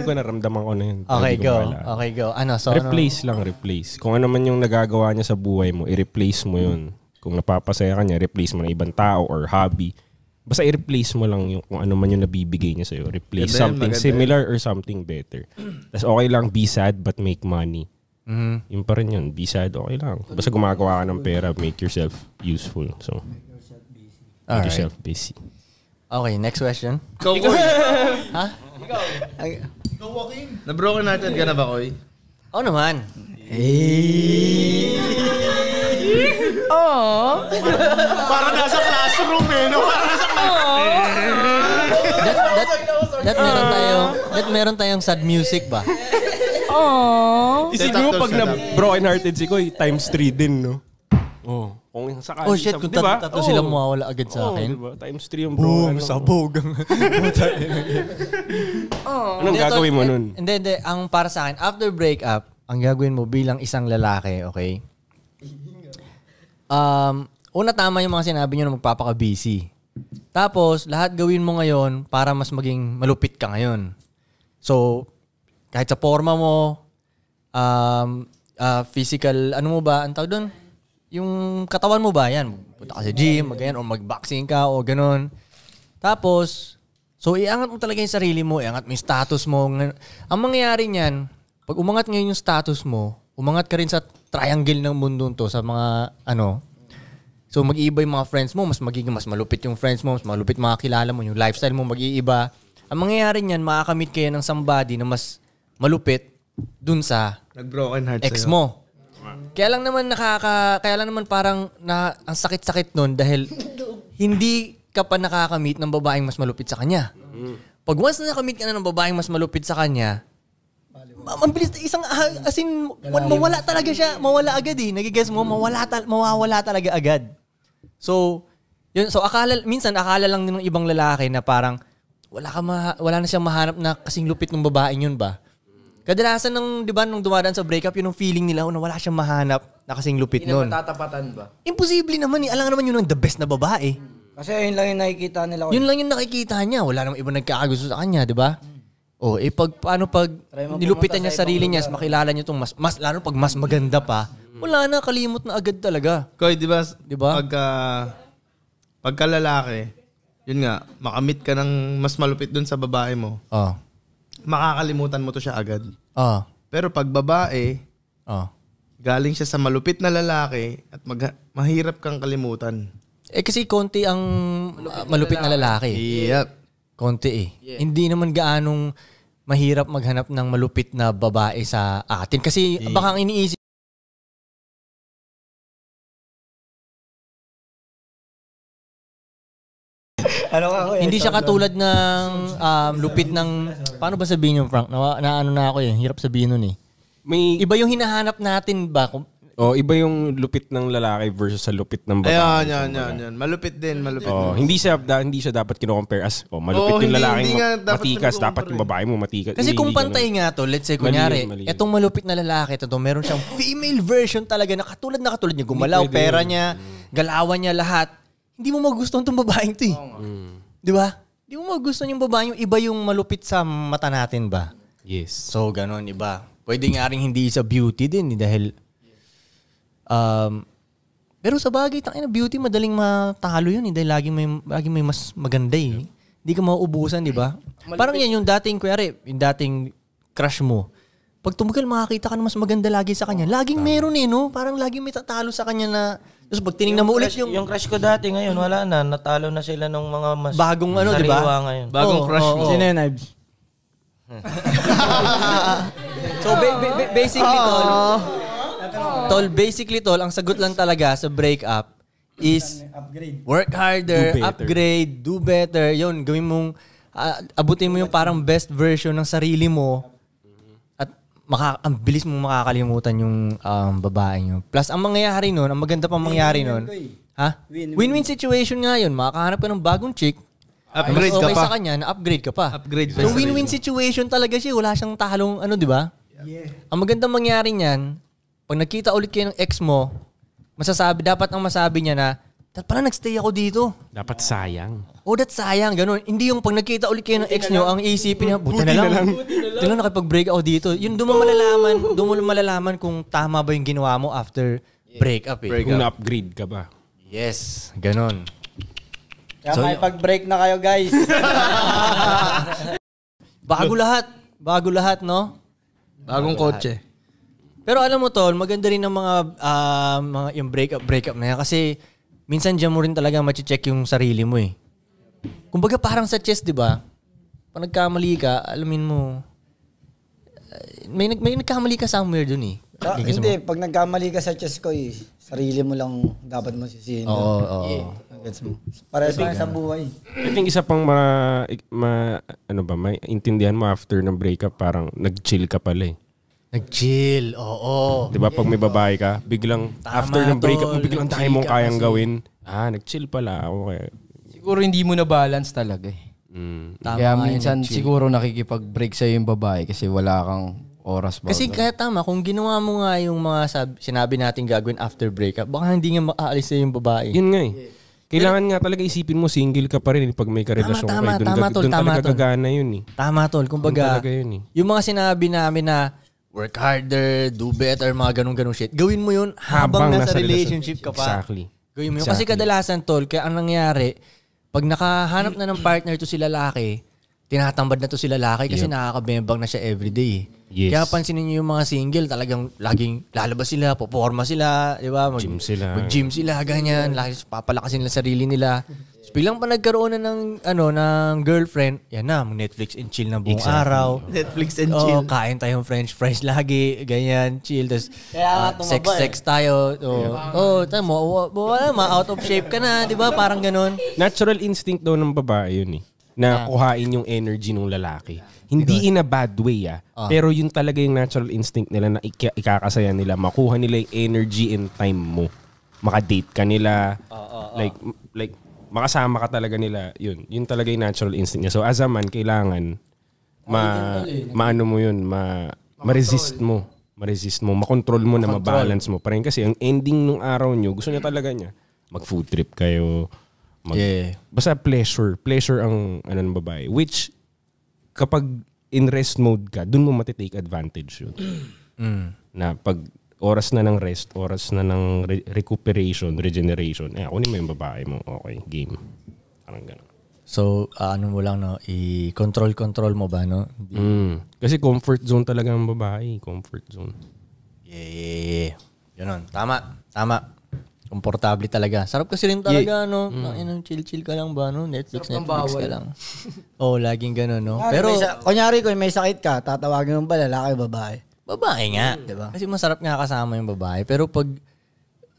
feeling ko naramdaman ano ko na yun. Okay, go. Okay, go. Ano, so ano? replace ano? lang, replace. Kung ano man yung nagagawa niya sa buhay mo, i-replace mo yun. Kung napapasaya ka niya, replace mo na ibang tao or hobby. Basta i-replace mo lang yung kung ano man yung nabibigay niya sa'yo. Replace ganda something yun, similar or something better. Tapos okay lang, be sad but make money. Mm-hmm. Yun pa rin yun. Be sad, okay lang. Basta gumagawa ka ng pera, make yourself useful. So, make yourself busy. Make yourself busy. Okay, next question. Go, Koy. ha? Ikaw. Go walking. Na-broken hearted ka na ba, Koy? Oo oh, naman. Hey. Oo. Para nasa classroom eh, no? Para nasa classroom. that, that, that meron tayong, that meron tayong sad music ba? Oh. Isipin mo pag na broken hearted si Koy, times three din, no? Oh. Kung sakali. Oh shit, kung diba? tatlo oh, silang mawawala agad sa oh, akin. Diba? Times 3 yung bro. Boom, ano, sabog. oh. Anong gagawin mo eh, nun? Hindi, hindi. Ang para sa akin, after breakup, ang gagawin mo bilang isang lalaki, okay? Um, una tama yung mga sinabi nyo na magpapaka-busy. Tapos, lahat gawin mo ngayon para mas maging malupit ka ngayon. So, kahit sa forma mo, um, uh, physical, ano mo ba, ang tawag doon? yung katawan mo ba yan? Punta ka sa gym, magayan, o mag-boxing ka, o ganun. Tapos, so iangat mo talaga yung sarili mo, iangat mo yung status mo. Ang mangyayari niyan, pag umangat ngayon yung status mo, umangat ka rin sa triangle ng mundo to, sa mga ano, So mag-iiba yung mga friends mo, mas magiging mas malupit yung friends mo, mas malupit mga kilala mo, yung lifestyle mo mag-iiba. Ang mangyayari niyan, makakamit kayo ng somebody na mas malupit dun sa Nag-broken heart ex sa'yo. mo. Kaya lang naman nakaka kaya lang naman parang na ang sakit-sakit noon dahil hindi ka pa nakakamit ng babaeng mas malupit sa kanya. Pag once na nakamit ka na ng babaeng mas malupit sa kanya, mabilis isang as in ma- mawala talaga siya, mawala agad eh. Nagigess mo mawala ta- mawawala talaga agad. So, yun so akala minsan akala lang ng ibang lalaki na parang wala ka ma- wala na siyang mahanap na kasing lupit ng babaeng yun ba? Kadalasan nung, 'di ba, nung dumadaan sa breakup, yun ang feeling nila oh, wala siyang mahanap na kasing lupit noon. Tatapatan ba? Imposible naman eh. Alam naman yun ang the best na babae. Hmm. Kasi yun lang yung nakikita nila. Yun lang yung nakikita niya. Wala namang ibang nagkakagusto sa kanya, 'di ba? Hmm. Oh, eh pag paano pag nilupitan niya sa sarili niya, makilala niya tong mas mas lalo pag mas maganda pa, wala na kalimot na agad talaga. Koy, 'di ba? 'Di ba? Pagka pagka lalaki, yun nga, makamit ka ng mas malupit dun sa babae mo. Oh makakalimutan mo to siya agad. Oo. Ah. Pero pag babae, Oo. Ah. galing siya sa malupit na lalaki at mag- mahirap kang kalimutan. Eh kasi konti ang malupit, ah, malupit na lalaki. Yep. Konti eh. Yeah. Hindi naman gaanong mahirap maghanap ng malupit na babae sa atin. Kasi baka ang iniisip ano ka ako? Eh, Hindi siya katulad ng um, lupit ng... Paano ba sabihin yung Frank? Na, na ano na ako eh. Hirap sabihin nun eh. May, Iba yung hinahanap natin ba? Kung- oh, iba yung lupit ng lalaki versus sa lupit ng babae. Ayan, ayan, ayan, yan. Malupit din, malupit. Oh, hindi siya da, hindi siya dapat kino as oh, malupit Oo, oh, yung hindi- hindi ma- matikas, dapat yung babae mo matikas. Kasi Hindi, kung pantay nga to, let's say, kunyari, itong malupit na lalaki, ito, meron siyang female version talaga na katulad na katulad niya. Gumalaw, pwede pera niya, galawan niya lahat hindi mo magustuhan tong babaeng to eh. Mm. Di ba? Hindi mo magustuhan yung babae yung iba yung malupit sa mata natin ba? Yes. So, ganun, iba. Pwede nga rin hindi sa beauty din eh, dahil um, pero sa bagay, tangina, beauty, madaling matalo yun. Eh, dahil lagi may, lagi may mas maganda eh. Hindi ka mauubusan, di ba? Parang yan yung dating, kuwari, yung dating crush mo. Pag tumagal, makakita ka na mas maganda lagi sa kanya. Laging meron eh, no? Parang laging may tatalo sa kanya na So pag tinignan mo ulit crush, yung... Yung crush ko dati ngayon, wala na. Natalo na sila ng mga mas... Bagong ano, di ba? ngayon. Bagong Oo, crush oo, mo. oo. Sino yun, Ives? So ba- ba- ba- basically ah. tol, tol basically tol, ang sagot lang talaga sa breakup is work harder, Do upgrade, do better. Yun, gawin mong ah, abutin mo yung parang best version ng sarili mo maka, ang bilis mo makakalimutan yung um, babae nyo. Plus, ang mangyayari nun, ang maganda pang mangyayari nun, ha? Win-win situation nga yun. Makakahanap ka ng bagong chick, upgrade okay ka pa. sa kanya, na-upgrade ka pa. Upgrade so, win-win situation talaga siya. Wala siyang talong, ano, di ba? Yeah. Ang magandang mangyari niyan, pag nakita ulit kayo ng ex mo, masasabi, dapat ang masabi niya na, parang nagstay ako dito. Dapat sayang oh, that's sayang, ganun. Hindi yung pag nakita ulit kayo ng ex nyo, ang isipin niya, buti na lang. Buti na lang nakipag-break ako dito. Yun, doon mo malalaman, doon mo malalaman kung tama ba yung ginawa mo after break up. Eh. Break kung na-upgrade ka ba. Yes, ganun. Kaya so, may pag-break na kayo, guys. Bago lahat. Bago lahat, no? Bagong Bago kotse. Pero alam mo, Tol, maganda rin ng mga, uh, mga yung breakup, breakup na yan. Kasi minsan dyan mo rin talaga check yung sarili mo eh. Kumbaga parang sa chess, 'di ba? Pag nagkamali ka, alamin mo may may nagkamali ka somewhere doon eh. Ah, hindi, hindi pag nagkamali ka sa chess ko eh, sarili mo lang dapat mo sisihin. Oo, oh, oo. Oh, yeah. sa sa buhay. I think isa pang ma, ma ano ba, may intindihan mo after ng breakup parang nag-chill ka pala eh. Nag-chill, oo. Di ba pag may babae ka, biglang Tama, after ng breakup, tol, biglang tayo mong kayang gawin. Ah, nag-chill pala. Okay siguro hindi mo na balance talaga eh. Mm. Tama Kaya minsan yun, siguro nakikipag-break sa yung babae kasi wala kang oras ba? Kasi kaya tama, kung ginawa mo nga yung mga sab- sinabi natin gagawin after breakup, ah, baka hindi nga maaalis sa yung babae. Yun nga eh. Kailangan nga talaga isipin mo, single ka pa rin eh, pag may karelasyon tama, eh, tama, ka. Doon, tama, tol, tama, talaga tol. gagana yun eh. Tama, tol. Kumbaga, yun, eh. yung mga sinabi namin na work harder, do better, mga ganun-ganun shit, gawin mo yun habang, habang nasa, nasa relationship, relationship ka pa. Exactly. Gawin mo yun. Exactly. Kasi kadalasan, tol, kaya ang nangyari, pag nakahanap na ng partner to si lalaki, tinatambad na to si lalaki kasi yep. nakakabembang na siya everyday. Yes. Kaya pansinin niyo yung mga single, talagang laging lalabas sila, poporma sila, di ba? Mag, gym sila. Mag-gym sila, ganyan. Lagi, papalakasin nila sarili nila. Bilang pa nagkaroon na ng, ano, ng girlfriend, yan na, Netflix and chill na buong exactly. araw. Netflix and Oo, chill. kain tayong french fries lagi, ganyan, chill. Tapos, Kaya nga uh, tumaba sex, eh. sex tayo. Oo, oh, tayo wala, ma-out of shape ka na, di ba? Parang ganun. Natural instinct daw ng babae yun eh na kuhain yung energy ng lalaki. Hindi in a bad way ah. ah, pero yun talaga yung natural instinct nila na ika- ikakasaya nila, makuha nila yung energy and time mo. Makadate ka nila. Ah, like like makasama ka talaga nila, yun. Yun talaga yung natural instinct niya. So as a man, kailangan ma, eh. maano mo yun, ma, ma-resist mo. Ma-resist mo, makontrol mo na ma-balance mo. Parang kasi ang ending ng araw niyo, gusto niya talaga niya. Mag-food trip kayo. Mag, yeah. Basta pleasure. Pleasure ang ano ng babae. Which, kapag in rest mode ka, dun mo matitake advantage yun. Mm. Na pag oras na ng rest, oras na ng re- recuperation, regeneration. Eh, ako mo yung babae mo. Okay, game. Parang ganun. So, uh, ano mo lang, no? I-control-control mo ba, no? Mm. Kasi comfort zone talaga ang babae. Comfort zone. Yeah, yeah, yeah. Ganun. Tama. Tama. Komportable talaga. Sarap kasi rin talaga, yeah. no? Mm. Chill-chill ka lang ba, no? Netflix, Sarap Netflix ka lang. Oo, oh, laging ganun, no? Kunyari, Pero, may sa- kunyari, kung may sakit ka, tatawagin mo ba lalaki o babae? Babae nga, mm. 'di ba? Kasi masarap nga kasama yung babae, pero pag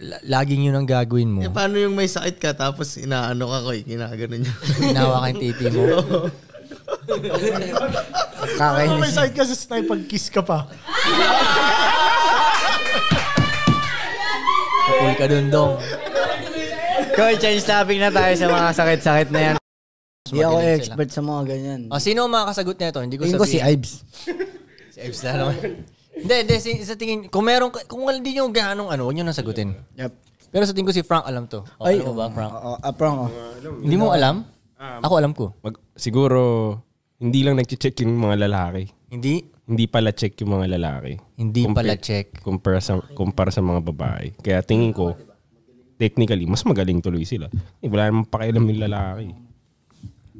l- laging yun ang gagawin mo. Eh, paano yung may sakit ka tapos inaano ka ko, kinagano niyo. Inawa ka yung titi mo. Kakainis. Ano may sakit ka sa snipe pag kiss ka pa? Kapul ka dun dong. Koy, change topic na tayo sa mga sakit-sakit na yan. Hindi ako expert sa mga ganyan. Oh, sino ang makakasagot nito? Hindi ko Tingin ko si Ibes. Eves na naman. Hindi, hindi. si- Sa tingin, kung meron, ka- kung hindi nyo ganong ano, huwag nyo nang sagutin. Yep. Pero sa tingin ko si Frank alam to. O, Ay, alam ba, um, Frank? Oo, ah, uh, uh, Frank, oh. Hindi mo alam? Um, Ako alam ko. Mag, siguro, hindi lang nag-check yung mga lalaki. Hindi, Hindi pala check yung mga lalaki. hindi pala check. Kumpara sa, kumpara sa mga babae. Kaya tingin ko, technically, mas magaling tuloy sila. Eh, wala namang pakialam yung lalaki.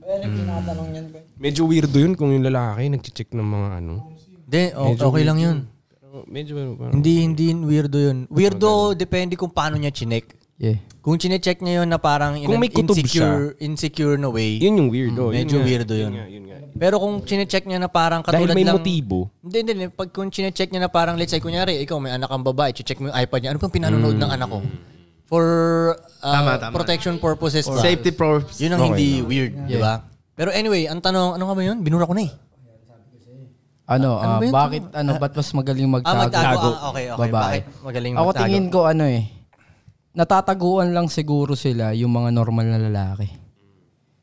Well, tinatanong yan ko. Medyo weirdo yun kung yung lalaki nag-check ng mga ano. Hindi, okay, okay lang yun. Pero medyo, parang, hindi, hindi weirdo yun. Weirdo, depende kung paano niya chinek. Yeah. Kung chine niya yun na parang in kung may insecure, siya, insecure na way. Yun yung weirdo. Mm, medyo yun weirdo yun. Yun, nga, yun nga. Pero kung chine niya na parang katulad Dahil may lang... motibo. Hindi, hindi. Pag kung chine niya na parang, let's say, kunyari, ikaw may anak kang babae, check mo yung iPad niya. Ano pang pinanonood mm. ng anak ko? For uh, tama, tama. protection purposes. Or, safety purposes. Yun ang okay, hindi no. weird, yeah. di ba? Pero anyway, ang tanong, ano nga ba yun? Binura ko na eh. Ano, ano uh, bakit, ano? ano, ba't mas magaling magtago? Ah, magtago. Ah, okay, okay. Babae. Bakit magaling magtago? Ako tingin ko, ano eh, natataguan lang siguro sila yung mga normal na lalaki.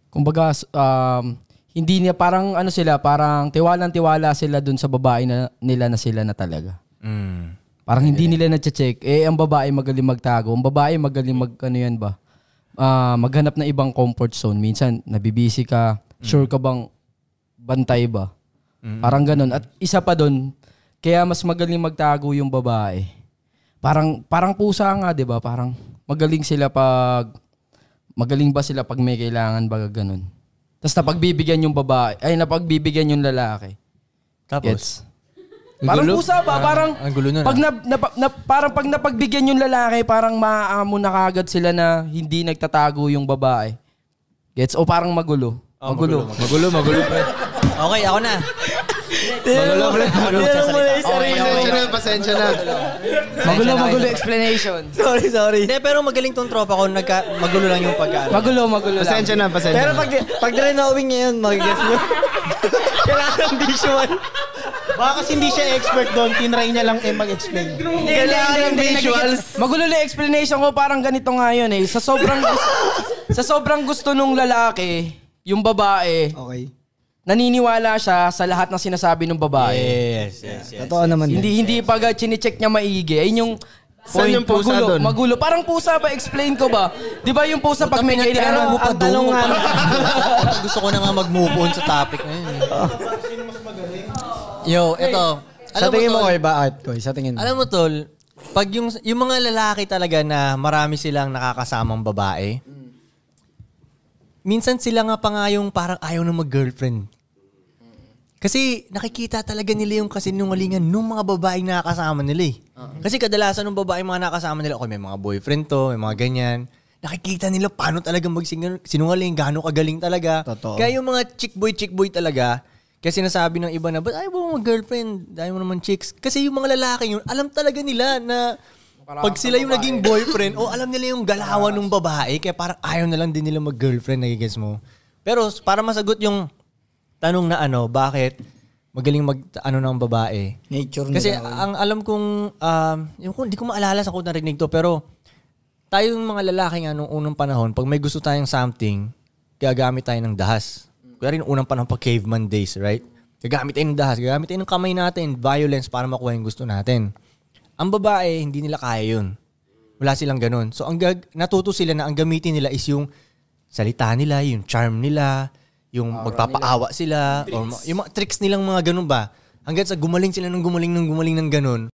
Kumbaga, um, hindi niya parang ano sila, parang tiwalang-tiwala sila dun sa babae na, nila na sila na talaga. Mm. Parang hindi nila na-check. Eh, ang babae magaling magtago. Ang babae magaling mag, ano yan ba? Uh, maghanap na ibang comfort zone. Minsan, nabibisi ka. Sure ka bang bantay ba? Mm. Parang ganun. At isa pa doon, kaya mas magaling magtago yung babae. Parang parang pusa nga, 'di ba? Parang magaling sila pag magaling ba sila pag may kailangan baga ganun. Tapos napagbibigyan yung babae, ay napagbibigyan yung lalaki. Tapos Gets? Parang gulo? pusa ba? Ah, parang, ang gulo nun, pag na, ah. na, na, parang pag napagbigyan yung lalaki, parang maaamo na kagad sila na hindi nagtatago yung babae. Gets? O parang magulo. Oh, magulo. Magulo, magulo, magulo, pre. Okay, ako na. Magulo pre. Magulo Pasensya na, pasensya na. Magulo, magulo. Explanation. Sorry, sorry. Hindi, pero magaling tong tropa ko. Nagka, magulo lang yung pag Magulo, magulo Pasensya na, pasensya Pero pag, pag dire na uwing ngayon, magigets nyo. Kailangan visual. Baka kasi hindi siya expert doon, tinry niya lang eh mag-explain. Kailangan visuals. Magulo na explanation ko, parang ganito nga yun eh. Sa sobrang gusto, sa sobrang gusto nung lalaki, yung babae, okay naniniwala siya sa lahat ng sinasabi ng babae. Yes, yes, yes. Totoo yes, naman. Yes, hindi yes, hindi yes, pag yes. chinecheck niya maigi. Ayun yung Saan yung pusa magulo, doon? Magulo. Parang pusa ba? Explain ko ba? Di ba yung pusa Buta pag may kailangan mo pa doon? Gusto ko na nga mag-move on sa topic na yun. Eh. Oh. Yo, eto. Alam sa tingin mo, Koy, ba art, Koy? Sa tingin mo? Alam mo, Tol, pag yung, yung mga lalaki talaga na marami silang nakakasamang babae, mm. minsan sila nga pa nga yung parang ayaw na mag-girlfriend. Kasi nakikita talaga nila yung kasinungalingan ng mga babaeng nakakasama nila eh. Uh-huh. Kasi kadalasan ng babaeng mga nakakasama nila, okay, may mga boyfriend to, may mga ganyan. Nakikita nila paano talaga magsinungaling, gaano kagaling talaga. Totoo. Kaya yung mga chick boy, chick boy talaga, kasi sinasabi ng iba na, ba't ayaw mo mag-girlfriend? Ayaw mo naman chicks. Kasi yung mga lalaki yun, alam talaga nila na Parang pag sila yung babae. naging boyfriend, o oh, alam nila yung galawan ng babae, kaya parang ayaw na lang din nila mag-girlfriend, nagigets mo. Pero para masagot yung tanong na ano, bakit magaling mag ano ng babae. Nature Kasi nila, oh. ang alam kong um, yung hindi ko maalala sa ko narinig to pero tayong mga lalaki nga nung unang panahon, pag may gusto tayong something, gagamit tayo ng dahas. Kaya rin unang panahon pag caveman days, right? Gagamit tayo ng dahas, gagamit tayo ng kamay natin, violence para makuha yung gusto natin. Ang babae, hindi nila kaya yun. Wala silang ganun. So, ang gag- natuto sila na ang gamitin nila is yung salita nila, yung charm nila, yung Aura ah, magpapaawa nila. sila, tricks. or yung mga tricks nilang mga ganun ba. Hanggat sa gumaling sila ng gumaling ng gumaling ng ganun,